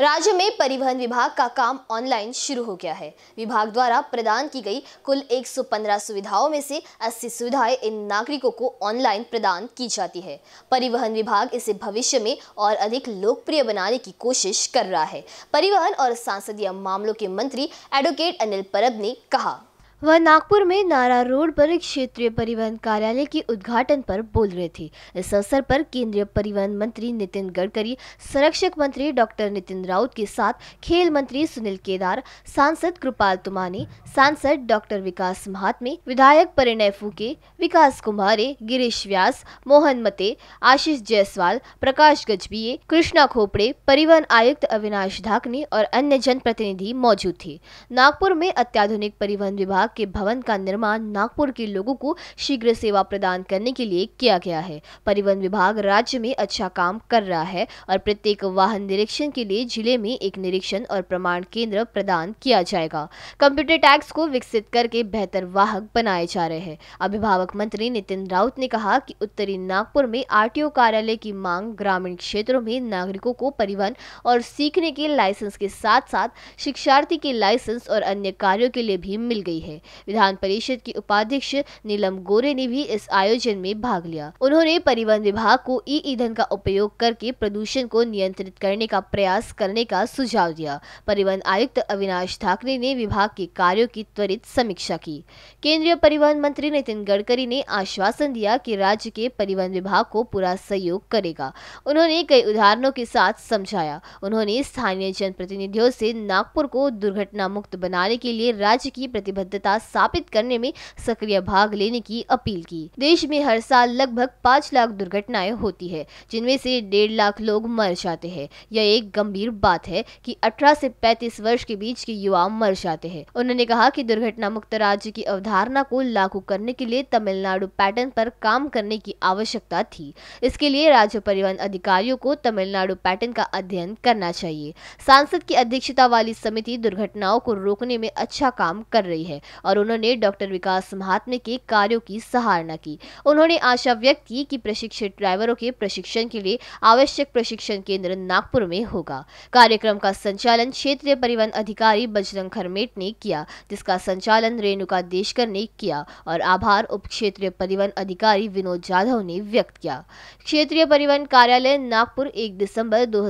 राज्य में परिवहन विभाग का काम ऑनलाइन शुरू हो गया है विभाग द्वारा प्रदान की गई कुल 115 सुविधाओं में से 80 सुविधाएं इन नागरिकों को ऑनलाइन प्रदान की जाती है परिवहन विभाग इसे भविष्य में और अधिक लोकप्रिय बनाने की कोशिश कर रहा है परिवहन और सांसदीय मामलों के मंत्री एडवोकेट अनिल परब ने कहा वह नागपुर में नारा रोड पर क्षेत्रीय परिवहन कार्यालय के उद्घाटन पर बोल रहे थे इस अवसर पर केंद्रीय परिवहन मंत्री नितिन गडकरी संरक्षक मंत्री डॉक्टर नितिन राउत के साथ खेल मंत्री सुनील केदार सांसद कृपाल तुमानी सांसद डॉक्टर विकास महात्मे विधायक परिणय फूके विकास कुमारे गिरीश व्यास मोहन मते आशीष जायसवाल प्रकाश गजबीए कृष्णा खोपड़े परिवहन आयुक्त अविनाश ढाकनी और अन्य जनप्रतिनिधि मौजूद थे नागपुर में अत्याधुनिक परिवहन विभाग विभाग के भवन का निर्माण नागपुर के लोगों को शीघ्र सेवा प्रदान करने के लिए किया गया है परिवहन विभाग राज्य में अच्छा काम कर रहा है और प्रत्येक वाहन निरीक्षण के लिए जिले में एक निरीक्षण और प्रमाण केंद्र प्रदान किया जाएगा कंप्यूटर टैक्स को विकसित करके बेहतर वाहक बनाए जा रहे हैं अभिभावक मंत्री नितिन राउत ने कहा कि उत्तरी नागपुर में आरटीओ कार्यालय की मांग ग्रामीण क्षेत्रों में नागरिकों को परिवहन और सीखने के लाइसेंस के साथ साथ शिक्षार्थी के लाइसेंस और अन्य कार्यों के लिए भी मिल गई है विधान परिषद की उपाध्यक्ष नीलम गोरे ने भी इस आयोजन में भाग लिया उन्होंने परिवहन विभाग को ई ईंधन का उपयोग करके प्रदूषण को नियंत्रित करने का प्रयास करने का सुझाव दिया परिवहन आयुक्त अविनाश ठाकरे ने विभाग के कार्यो की त्वरित समीक्षा की केंद्रीय परिवहन मंत्री नितिन गडकरी ने आश्वासन दिया की राज्य के परिवहन विभाग को पूरा सहयोग करेगा उन्होंने कई उदाहरणों के साथ समझाया उन्होंने स्थानीय जनप्रतिनिधियों से नागपुर को दुर्घटना मुक्त बनाने के लिए राज्य की प्रतिबद्धता सत्ता स्थापित करने में सक्रिय भाग लेने की अपील की देश में हर साल लगभग पाँच लाख दुर्घटनाएं होती है जिनमें से डेढ़ लाख लोग मर जाते हैं यह एक गंभीर बात है कि 18 से 35 वर्ष के बीच के युवा मर जाते हैं उन्होंने कहा कि दुर्घटना मुक्त राज्य की अवधारणा को लागू करने के लिए तमिलनाडु पैटर्न पर काम करने की आवश्यकता थी इसके लिए राज्य परिवहन अधिकारियों को तमिलनाडु पैटर्न का अध्ययन करना चाहिए सांसद की अध्यक्षता वाली समिति दुर्घटनाओं को रोकने में अच्छा काम कर रही है और उन्होंने डॉक्टर विकास महात्मे के कार्यों की सराहना की उन्होंने आशा व्यक्त की कि प्रशिक्षित ड्राइवरों के प्रशिक्षण के लिए आवश्यक प्रशिक्षण केंद्र नागपुर में होगा कार्यक्रम का संचालन क्षेत्रीय परिवहन अधिकारी बजरंग खरमेट ने किया जिसका संचालन रेणुका देशकर ने किया और आभार उप क्षेत्रीय परिवहन अधिकारी विनोद जाधव ने व्यक्त किया क्षेत्रीय परिवहन कार्यालय नागपुर एक दिसम्बर दो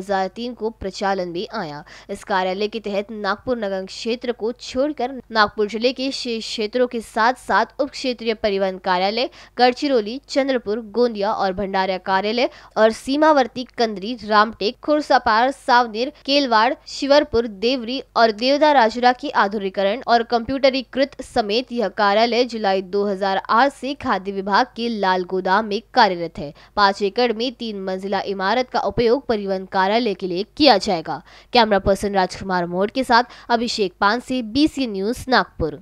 को प्रचालन में आया इस कार्यालय के तहत नागपुर नगर क्षेत्र को छोड़कर नागपुर जिले के शेष क्षेत्रों के साथ साथ उप क्षेत्रीय परिवहन कार्यालय गढ़चिरौली चंद्रपुर गोंदिया और भंडारा कार्यालय और सीमावर्ती कंदरी रामटेक खुरसापार सावनेर केलवाड़ शिवरपुर देवरी और देवदा राजुरा की आधुनिकरण और कंप्यूटरीकृत समेत यह कार्यालय जुलाई दो से खाद्य विभाग के लाल गोदाम में कार्यरत है पाँच एकड़ में तीन मंजिला इमारत का उपयोग परिवहन कार्यालय के लिए किया जाएगा कैमरा पर्सन राजकुमार मोड़ के साथ अभिषेक पान से बीसी न्यूज नागपुर